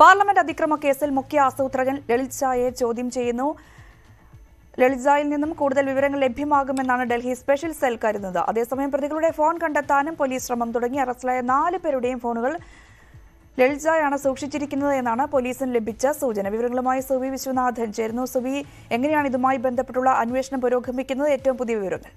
parliament അതിക്രമ കേസിൽ മുഖ്യ ആസൂത്രകൻ ലളിത് ഷായെ ചോദ്യം ചെയ്യുന്നു ഷായിൽ നിന്നും കൂടുതൽ വിവരങ്ങൾ ലഭ്യമാകുമെന്നാണ് ഡൽഹി സ്പെഷ്യൽ സെൽ കരുതുന്നത് അതേസമയം പ്രതികളുടെ ഫോൺ കണ്ടെത്താനും പോലീസ് ശ്രമം തുടങ്ങി അറസ്റ്റിലായ നാല് പേരുടെയും ഫോണുകൾ ഷായാണ് സൂക്ഷിച്ചിരിക്കുന്നത് എന്നാണ് പോലീസിന് ലഭിച്ച സൂചന വിവരങ്ങളുമായി സുബി വിശ്വനാഥൻ ചേരുന്നു സുബി എങ്ങനെയാണ് ഇതുമായി ബന്ധപ്പെട്ടുള്ള അന്വേഷണം പുരോഗമിക്കുന്നത് ഏറ്റവും പുതിയ വിവരങ്ങൾ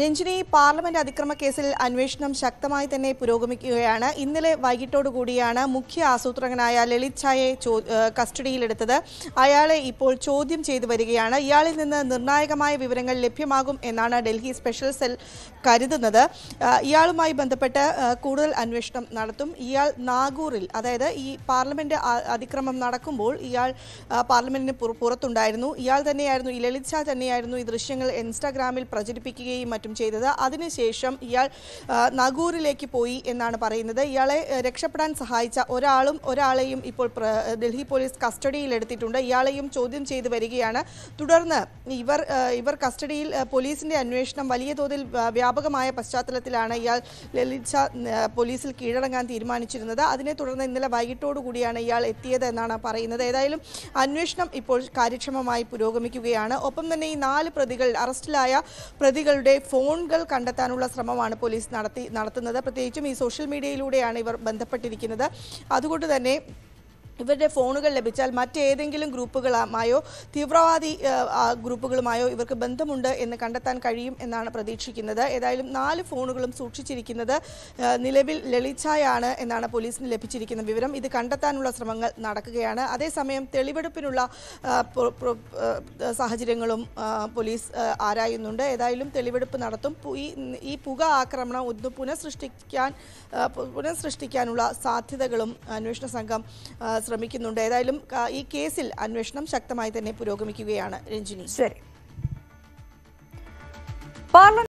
രഞ്ജിനി പാർലമെന്റ് അതിക്രമ കേസിൽ അന്വേഷണം ശക്തമായി തന്നെ പുരോഗമിക്കുകയാണ് ഇന്നലെ വൈകിട്ടോടുകൂടിയാണ് മുഖ്യ ആസൂത്രകനായ ലളിത് ഛായെ കസ്റ്റഡിയിലെടുത്തത് അയാളെ ഇപ്പോൾ ചോദ്യം ചെയ്തു വരികയാണ് ഇയാളിൽ നിന്ന് നിർണായകമായ വിവരങ്ങൾ ലഭ്യമാകും എന്നാണ് ഡൽഹി സ്പെഷ്യൽ സെൽ കരുതുന്നത് ഇയാളുമായി ബന്ധപ്പെട്ട് കൂടുതൽ അന്വേഷണം നടത്തും ഇയാൾ നാഗൂറിൽ അതായത് ഈ പാർലമെന്റ് അതിക്രമം നടക്കുമ്പോൾ ഇയാൾ പാർലമെന്റിന് പുറത്തുണ്ടായിരുന്നു ഇയാൾ തന്നെയായിരുന്നു ഈ ലളിത് ഛാ തന്നെയായിരുന്നു ഈ ദൃശ്യങ്ങൾ ഇൻസ്റ്റാഗ്രാമിൽ പ്രചരിപ്പിക്കുകയും മറ്റും ചെയ്തത് അതിനുശേഷം ഇയാൾ നഗൂറിലേക്ക് പോയി എന്നാണ് പറയുന്നത് ഇയാളെ രക്ഷപ്പെടാൻ സഹായിച്ച ഒരാളും ഒരാളെയും ഇപ്പോൾ ഡൽഹി പോലീസ് കസ്റ്റഡിയിലെടുത്തിട്ടുണ്ട് ഇയാളെയും ചോദ്യം ചെയ്തു വരികയാണ് തുടർന്ന് ഇവർ ഇവർ കസ്റ്റഡിയിൽ പോലീസിന്റെ അന്വേഷണം വലിയ തോതിൽ വ്യാപകമായ പശ്ചാത്തലത്തിലാണ് ഇയാൾ ലളിത പോലീസിൽ കീഴടങ്ങാൻ തീരുമാനിച്ചിരുന്നത് അതിനെ തുടർന്ന് ഇന്നലെ വൈകിട്ടോടുകൂടിയാണ് ഇയാൾ എത്തിയത് എന്നാണ് പറയുന്നത് ഏതായാലും അന്വേഷണം ഇപ്പോൾ കാര്യക്ഷമമായി പുരോഗമിക്കുകയാണ് ഒപ്പം തന്നെ ഈ നാല് പ്രതികൾ അറസ്റ്റിലായ പ്രതികളുടെ ഫോണുകൾ കണ്ടെത്താനുള്ള ശ്രമമാണ് പോലീസ് നടത്തി നടത്തുന്നത് പ്രത്യേകിച്ചും ഈ സോഷ്യൽ മീഡിയയിലൂടെയാണ് ഇവർ ബന്ധപ്പെട്ടിരിക്കുന്നത് അതുകൊണ്ട് തന്നെ ഇവരുടെ ഫോണുകൾ ലഭിച്ചാൽ മറ്റേതെങ്കിലും ഗ്രൂപ്പുകളുമായോ തീവ്രവാദി ഗ്രൂപ്പുകളുമായോ ഇവർക്ക് ബന്ധമുണ്ട് എന്ന് കണ്ടെത്താൻ കഴിയും എന്നാണ് പ്രതീക്ഷിക്കുന്നത് ഏതായാലും നാല് ഫോണുകളും സൂക്ഷിച്ചിരിക്കുന്നത് നിലവിൽ ലളിച്ചായാണ് എന്നാണ് പോലീസിന് ലഭിച്ചിരിക്കുന്ന വിവരം ഇത് കണ്ടെത്താനുള്ള ശ്രമങ്ങൾ നടക്കുകയാണ് അതേസമയം തെളിവെടുപ്പിനുള്ള സാഹചര്യങ്ങളും പോലീസ് ആരായുന്നുണ്ട് ഏതായാലും തെളിവെടുപ്പ് നടത്തും ഈ പുക ആക്രമണം ഒന്ന് പുനഃസൃഷ്ടിക്കാൻ പുനഃസൃഷ്ടിക്കാനുള്ള സാധ്യതകളും അന്വേഷണ സംഘം ശ്രമിക്കുന്നുണ്ട് ഏതായാലും ഈ കേസിൽ അന്വേഷണം ശക്തമായി തന്നെ പുരോഗമിക്കുകയാണ് രഞ്ജിനി ശരി